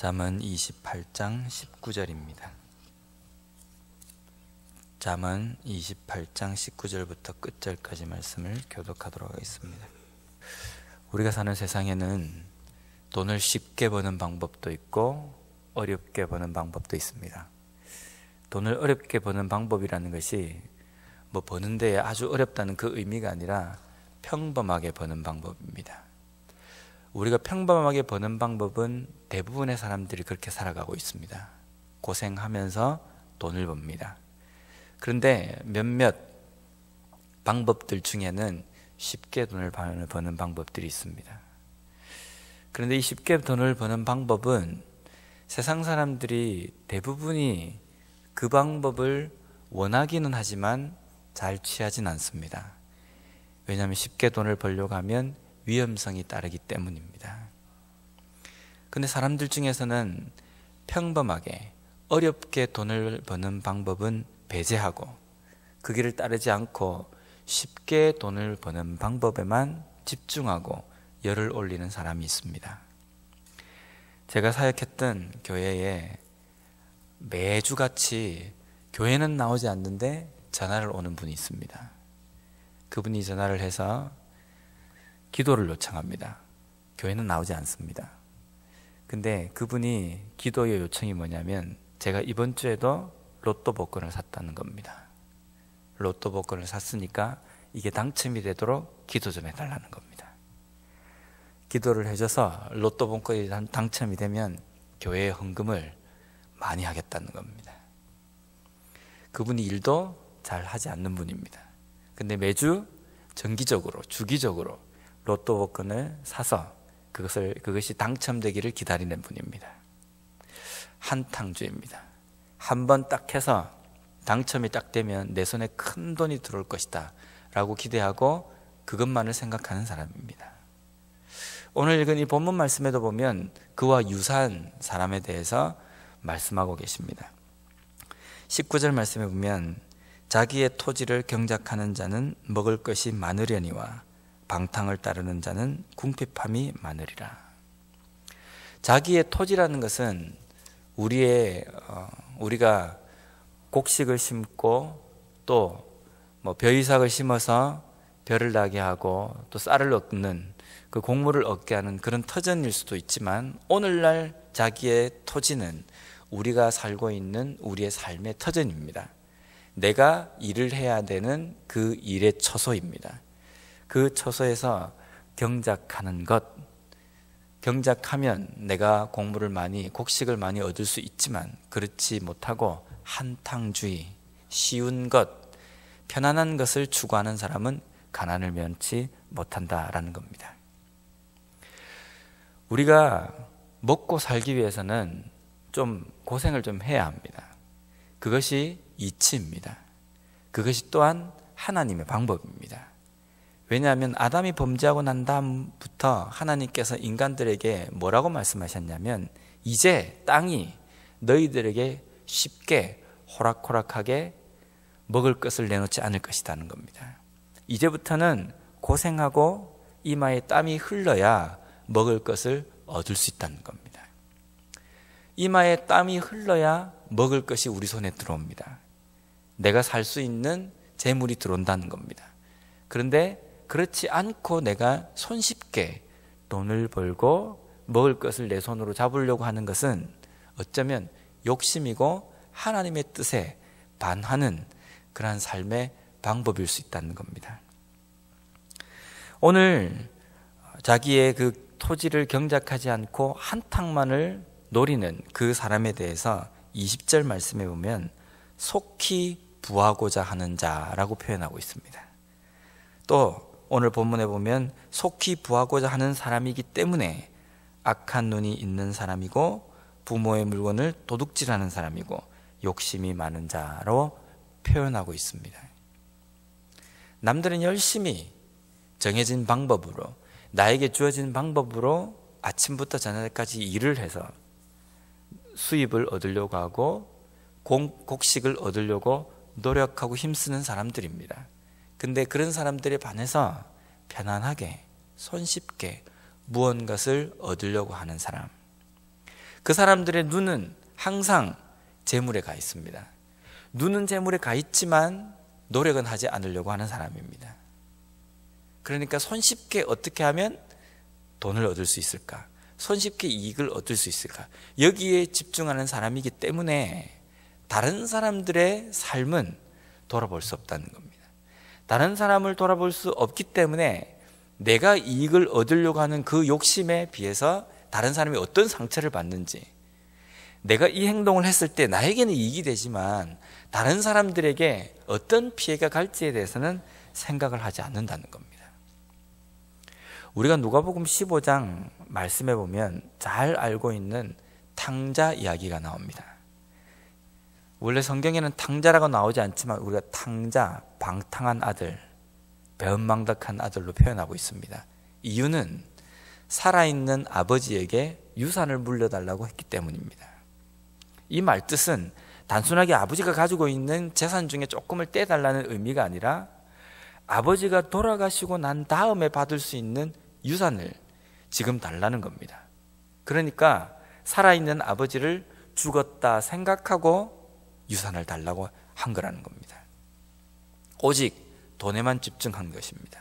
잠언 28장 19절입니다. 잠언 28장 19절부터 끝절까지 말씀을 교독하도록 하겠습니다. 우리가 사는 세상에는 돈을 쉽게 버는 방법도 있고 어렵게 버는 방법도 있습니다. 돈을 어렵게 버는 방법이라는 것이 뭐 버는 데 아주 어렵다는 그 의미가 아니라 평범하게 버는 방법입니다. 우리가 평범하게 버는 방법은 대부분의 사람들이 그렇게 살아가고 있습니다. 고생하면서 돈을 법니다. 그런데 몇몇 방법들 중에는 쉽게 돈을 버는 방법들이 있습니다. 그런데 이 쉽게 돈을 버는 방법은 세상 사람들이 대부분이 그 방법을 원하기는 하지만 잘 취하진 않습니다. 왜냐하면 쉽게 돈을 벌려고 하면 위험성이 따르기 때문입니다. 근데 사람들 중에서는 평범하게 어렵게 돈을 버는 방법은 배제하고 그 길을 따르지 않고 쉽게 돈을 버는 방법에만 집중하고 열을 올리는 사람이 있습니다. 제가 사역했던 교회에 매주 같이 교회는 나오지 않는데 전화를 오는 분이 있습니다. 그분이 전화를 해서 기도를 요청합니다. 교회는 나오지 않습니다. 근데 그분이 기도의 요청이 뭐냐면 제가 이번 주에도 로또 복권을 샀다는 겁니다. 로또 복권을 샀으니까 이게 당첨이 되도록 기도 좀 해달라는 겁니다. 기도를 해줘서 로또 복권이 당첨이 되면 교회의 헌금을 많이 하겠다는 겁니다. 그분이 일도 잘 하지 않는 분입니다. 근데 매주 정기적으로, 주기적으로 로또 복권을 사서 그것을 그것이 당첨되기를 기다리는 분입니다. 한탕주입니다. 한 번 딱 해서 당첨이 딱 되면 내 손에 큰 돈이 들어올 것이다 라고 기대하고 그것만을 생각하는 사람입니다. 오늘 읽은 이 본문 말씀에도 보면 그와 유사한 사람에 대해서 말씀하고 계십니다. 19절 말씀에 보면 자기의 토지를 경작하는 자는 먹을 것이 많으려니와 방탕을 따르는 자는 궁핍함이 많으리라. 자기의 토지라는 것은 우리의 어, 우리가 곡식을 심고 또뭐 벼이삭을 심어서 벼를 나게 하고 또 쌀을 얻는 그 곡물을 얻게 하는 그런 터전일 수도 있지만 오늘날 자기의 토지는 우리가 살고 있는 우리의 삶의 터전입니다. 내가 일을 해야 되는 그 일의 처소입니다. 그 처소에서 경작하는 것 경작하면 내가 공부를 많이 곡식을 많이 얻을 수 있지만 그렇지 못하고 한탕주의 쉬운 것 편안한 것을 추구하는 사람은 가난을 면치 못한다라는 겁니다. 우리가 먹고 살기 위해서는 좀 고생을 좀 해야 합니다. 그것이 이치입니다. 그것이 또한 하나님의 방법입니다. 왜냐하면 아담이 범죄하고 난 다음부터 하나님께서 인간들에게 뭐라고 말씀하셨냐면 이제 땅이 너희들에게 쉽게 호락호락하게 먹을 것을 내놓지 않을 것이라는 겁니다. 이제부터는 고생하고 이마에 땀이 흘러야 먹을 것을 얻을 수 있다는 겁니다. 이마에 땀이 흘러야 먹을 것이 우리 손에 들어옵니다. 내가 살 수 있는 재물이 들어온다는 겁니다. 그런데 그렇지 않고 내가 손쉽게 돈을 벌고 먹을 것을 내 손으로 잡으려고 하는 것은 어쩌면 욕심이고 하나님의 뜻에 반하는 그러한 삶의 방법일 수 있다는 겁니다. 오늘 자기의 그 토지를 경작하지 않고 한탕만을 노리는 그 사람에 대해서 20절 말씀에 보면 속히 부하고자 하는 자라고 표현하고 있습니다. 또 오늘 본문에 보면 속히 부하고자 하는 사람이기 때문에 악한 눈이 있는 사람이고 부모의 물건을 도둑질하는 사람이고 욕심이 많은 자로 표현하고 있습니다. 남들은 열심히 정해진 방법으로 나에게 주어진 방법으로 아침부터 저녁까지 일을 해서 수입을 얻으려고 하고 곡식을 얻으려고 노력하고 힘쓰는 사람들입니다. 근데 그런 사람들에 반해서 편안하게, 손쉽게 무언가를 얻으려고 하는 사람. 그 사람들의 눈은 항상 재물에 가 있습니다. 눈은 재물에 가 있지만 노력은 하지 않으려고 하는 사람입니다. 그러니까 손쉽게 어떻게 하면 돈을 얻을 수 있을까? 손쉽게 이익을 얻을 수 있을까? 여기에 집중하는 사람이기 때문에 다른 사람들의 삶은 돌아볼 수 없다는 겁니다. 다른 사람을 돌아볼 수 없기 때문에 내가 이익을 얻으려고 하는 그 욕심에 비해서 다른 사람이 어떤 상처를 받는지 내가 이 행동을 했을 때 나에게는 이익이 되지만 다른 사람들에게 어떤 피해가 갈지에 대해서는 생각을 하지 않는다는 겁니다. 우리가 누가복음 15장 말씀해 보면 잘 알고 있는 탕자 이야기가 나옵니다. 원래 성경에는 탕자라고 나오지 않지만 우리가 탕자, 방탕한 아들, 배은망덕한 아들로 표현하고 있습니다. 이유는 살아있는 아버지에게 유산을 물려달라고 했기 때문입니다. 이 말 뜻은 단순하게 아버지가 가지고 있는 재산 중에 조금을 떼달라는 의미가 아니라 아버지가 돌아가시고 난 다음에 받을 수 있는 유산을 지금 달라는 겁니다. 그러니까 살아있는 아버지를 죽었다 생각하고 유산을 달라고 한 거라는 겁니다. 오직 돈에만 집중한 것입니다.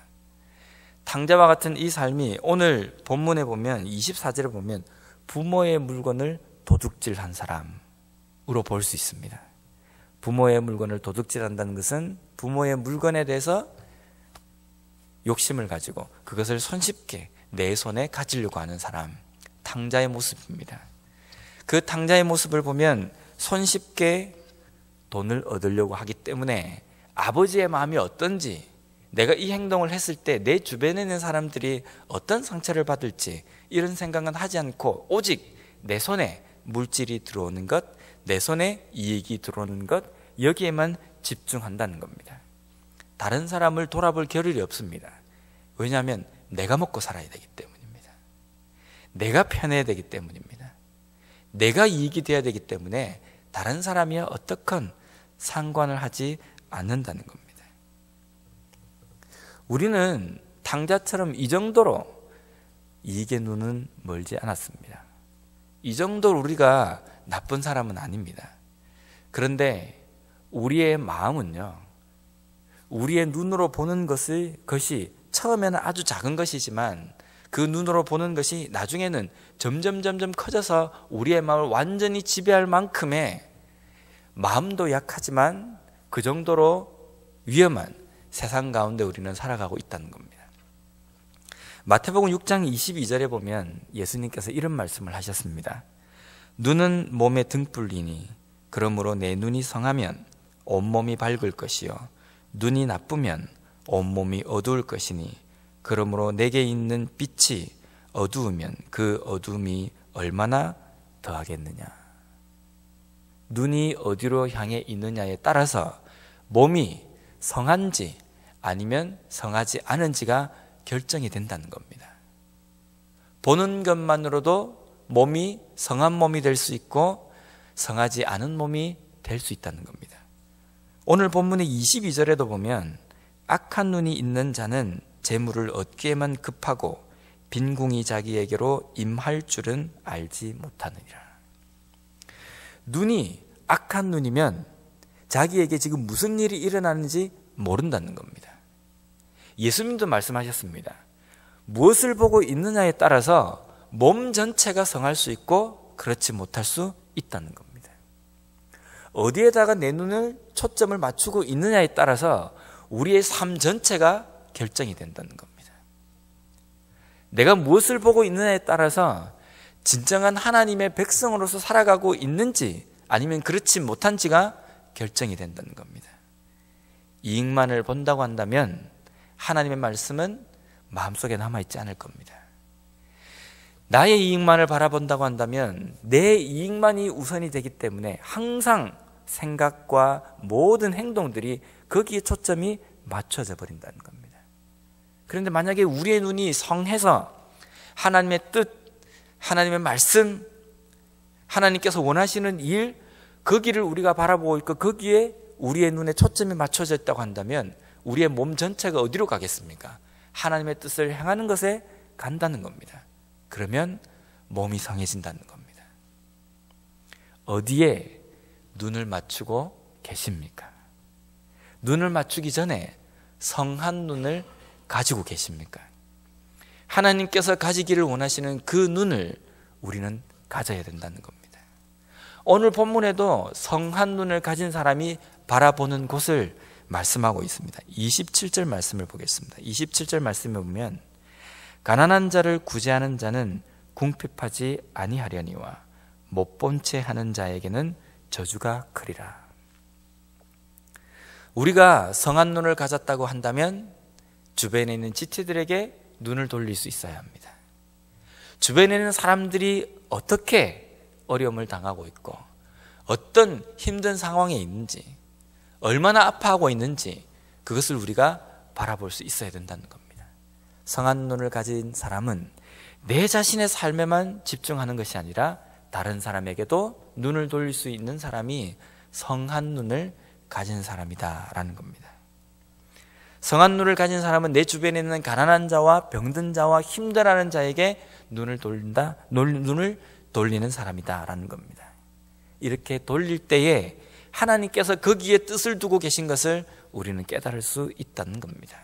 탕자와 같은 이 삶이 오늘 본문에 보면 24절에 보면 부모의 물건을 도둑질한 사람으로 볼 수 있습니다. 부모의 물건을 도둑질한다는 것은 부모의 물건에 대해서 욕심을 가지고 그것을 손쉽게 내 손에 가지려고 하는 사람, 탕자의 모습입니다. 그 탕자의 모습을 보면 손쉽게 돈을 얻으려고 하기 때문에 아버지의 마음이 어떤지 내가 이 행동을 했을 때 내 주변에 있는 사람들이 어떤 상처를 받을지 이런 생각은 하지 않고 오직 내 손에 물질이 들어오는 것, 내 손에 이익이 들어오는 것 여기에만 집중한다는 겁니다. 다른 사람을 돌아볼 겨를이 없습니다. 왜냐하면 내가 먹고 살아야 되기 때문입니다. 내가 편해야 되기 때문입니다. 내가 이익이 돼야 되기 때문에 다른 사람이 어떻건 상관을 하지 않는다는 겁니다. 우리는 당자처럼 이 정도로 이익의 눈은 멀지 않았습니다. 이 정도로 우리가 나쁜 사람은 아닙니다. 그런데 우리의 마음은요, 우리의 눈으로 보는 것을, 것이 처음에는 아주 작은 것이지만 그 눈으로 보는 것이 나중에는 점점 점점 커져서 우리의 마음을 완전히 지배할 만큼의 마음도 약하지만 그 정도로 위험한 세상 가운데 우리는 살아가고 있다는 겁니다. 마태복음 6장 22절에 보면 예수님께서 이런 말씀을 하셨습니다. 눈은 몸의 등불이니 그러므로 내 눈이 성하면 온몸이 밝을 것이요 눈이 나쁘면 온몸이 어두울 것이니 그러므로 내게 있는 빛이 어두우면 그 어둠이 얼마나 더하겠느냐. 눈이 어디로 향해 있느냐에 따라서 몸이 성한지 아니면 성하지 않은지가 결정이 된다는 겁니다. 보는 것만으로도 몸이 성한 몸이 될 수 있고 성하지 않은 몸이 될 수 있다는 겁니다. 오늘 본문의 22절에도 보면 악한 눈이 있는 자는 재물을 얻기에만 급하고 빈궁이 자기에게로 임할 줄은 알지 못하느니라. 눈이 악한 눈이면 자기에게 지금 무슨 일이 일어나는지 모른다는 겁니다. 예수님도 말씀하셨습니다. 무엇을 보고 있느냐에 따라서 몸 전체가 성할 수 있고 그렇지 못할 수 있다는 겁니다. 어디에다가 내 눈을 초점을 맞추고 있느냐에 따라서 우리의 삶 전체가 결정이 된다는 겁니다. 내가 무엇을 보고 있느냐에 따라서 진정한 하나님의 백성으로서 살아가고 있는지 아니면 그렇지 못한지가 결정이 된다는 겁니다. 이익만을 본다고 한다면 하나님의 말씀은 마음속에 남아있지 않을 겁니다. 나의 이익만을 바라본다고 한다면 내 이익만이 우선이 되기 때문에 항상 생각과 모든 행동들이 거기에 초점이 맞춰져 버린다는 겁니다. 그런데 만약에 우리의 눈이 성해서 하나님의 뜻, 하나님의 말씀, 하나님께서 원하시는 일, 그 길을 우리가 바라보고 있고 거기에 그 우리의 눈에 초점이 맞춰져 있다고 한다면 우리의 몸 전체가 어디로 가겠습니까? 하나님의 뜻을 향하는 것에 간다는 겁니다. 그러면 몸이 성해진다는 겁니다. 어디에 눈을 맞추고 계십니까? 눈을 맞추기 전에 성한 눈을 가지고 계십니까? 하나님께서 가지기를 원하시는 그 눈을 우리는 가져야 된다는 겁니다. 오늘 본문에도 성한 눈을 가진 사람이 바라보는 곳을 말씀하고 있습니다. 27절 말씀을 보겠습니다. 27절 말씀에 보면 가난한 자를 구제하는 자는 궁핍하지 아니하려니와 못 본 채 하는 자에게는 저주가 크리라. 우리가 성한 눈을 가졌다고 한다면 주변에 있는 지체들에게 눈을 돌릴 수 있어야 합니다. 주변에 있는 사람들이 어떻게 어려움을 당하고 있고 어떤 힘든 상황에 있는지 얼마나 아파하고 있는지 그것을 우리가 바라볼 수 있어야 된다는 겁니다. 성한 눈을 가진 사람은 내 자신의 삶에만 집중하는 것이 아니라 다른 사람에게도 눈을 돌릴 수 있는 사람이 성한 눈을 가진 사람이다라는 겁니다. 성한 눈을 가진 사람은 내 주변에 있는 가난한 자와 병든 자와 힘들어하는 자에게 눈을 돌린다. 눈을 돌리는 사람이다라는 겁니다. 이렇게 돌릴 때에 하나님께서 거기에 뜻을 두고 계신 것을 우리는 깨달을 수 있다는 겁니다.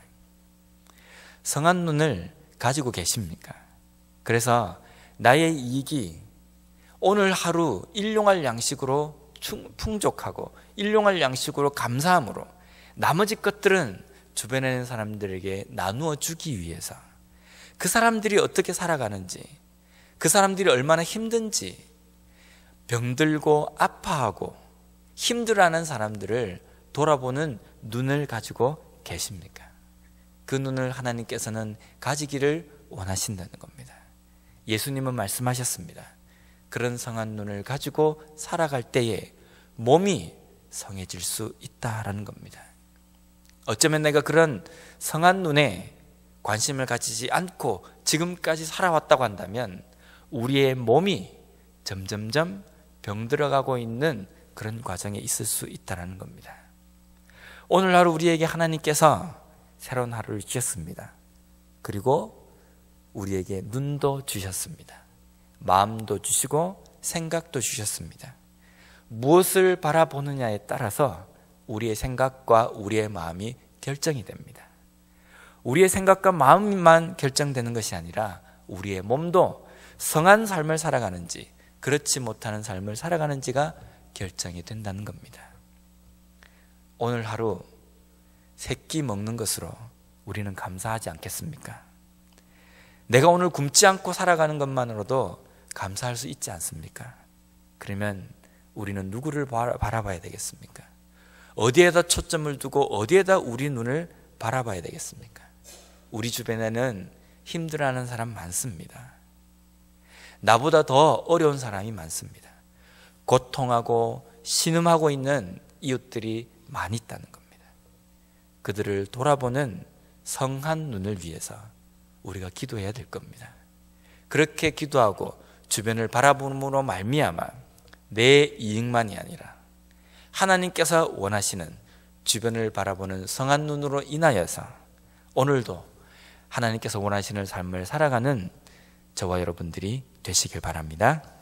성한 눈을 가지고 계십니까? 그래서 나의 이익이 오늘 하루 일용할 양식으로 풍족하고 일용할 양식으로 감사함으로 나머지 것들은 주변에 있는 사람들에게 나누어 주기 위해서 그 사람들이 어떻게 살아가는지 그 사람들이 얼마나 힘든지 병들고 아파하고 힘들어하는 사람들을 돌아보는 눈을 가지고 계십니까? 그 눈을 하나님께서는 가지기를 원하신다는 겁니다. 예수님은 말씀하셨습니다. 그런 성한 눈을 가지고 살아갈 때에 몸이 성해질 수 있다라는 겁니다. 어쩌면 내가 그런 성한 눈에 관심을 가지지 않고 지금까지 살아왔다고 한다면 우리의 몸이 점점점 병들어가고 있는 그런 과정에 있을 수 있다는 겁니다. 오늘 하루 우리에게 하나님께서 새로운 하루를 주셨습니다. 그리고 우리에게 눈도 주셨습니다. 마음도 주시고 생각도 주셨습니다. 무엇을 바라보느냐에 따라서 우리의 생각과 우리의 마음이 결정이 됩니다. 우리의 생각과 마음만 결정되는 것이 아니라 우리의 몸도 성한 삶을 살아가는지 그렇지 못하는 삶을 살아가는지가 결정이 된다는 겁니다. 오늘 하루 새끼 먹는 것으로 우리는 감사하지 않겠습니까? 내가 오늘 굶지 않고 살아가는 것만으로도 감사할 수 있지 않습니까? 그러면 우리는 누구를 바라봐야 되겠습니까? 어디에다 초점을 두고 어디에다 우리 눈을 바라봐야 되겠습니까? 우리 주변에는 힘들어하는 사람 많습니다. 나보다 더 어려운 사람이 많습니다. 고통하고 신음하고 있는 이웃들이 많이 있다는 겁니다. 그들을 돌아보는 성한 눈을 위해서 우리가 기도해야 될 겁니다. 그렇게 기도하고 주변을 바라봄으로 말미암아 내 이익만이 아니라 하나님께서 원하시는 주변을 바라보는 성한 눈으로 인하여서 오늘도 하나님께서 원하시는 삶을 살아가는 저와 여러분들이 되시길 바랍니다.